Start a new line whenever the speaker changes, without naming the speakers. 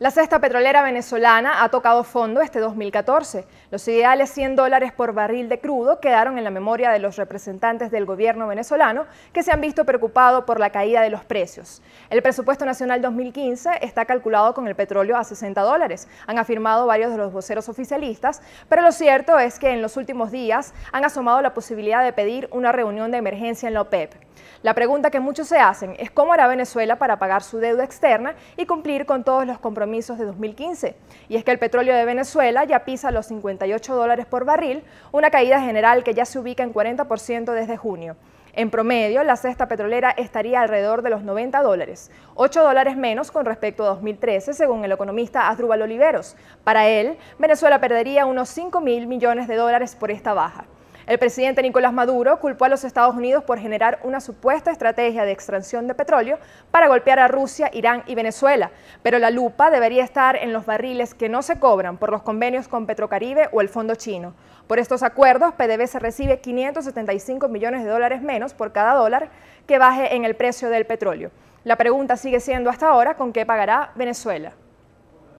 La cesta petrolera venezolana ha tocado fondo este 2014. Los ideales 100 dólares por barril de crudo quedaron en la memoria de los representantes del gobierno venezolano que se han visto preocupados por la caída de los precios. El presupuesto nacional 2015 está calculado con el petróleo a 60 dólares, han afirmado varios de los voceros oficialistas, pero lo cierto es que en los últimos días han asomado la posibilidad de pedir una reunión de emergencia en la OPEP. E la pregunta que muchos se hacen es cómo hará Venezuela para pagar su deuda externa y cumplir con todos los compromisos de 2015. Y es que el petróleo de Venezuela ya pisa los 58 dólares por barril, una caída general que ya se ubica en 40% desde junio. En promedio, la cesta petrolera estaría alrededor de los 90 dólares, 8 dólares menos con respecto a 2013, según el economista Asdrúbal Oliveros. Para él, Venezuela perdería unos 5 mil millones de dólares por esta baja. El presidente Nicolás Maduro culpó a los Estados Unidos por generar una supuesta estrategia de extracción de petróleo para golpear a Rusia, Irán y Venezuela, pero la lupa debería estar en los barriles que no se cobran por los convenios con Petrocaribe o el Fondo Chino. Por estos acuerdos, PDVSA recibe 575 millones de dólares menos por cada dólar que baje en el precio del petróleo. La pregunta sigue siendo hasta ahora con qué pagará Venezuela.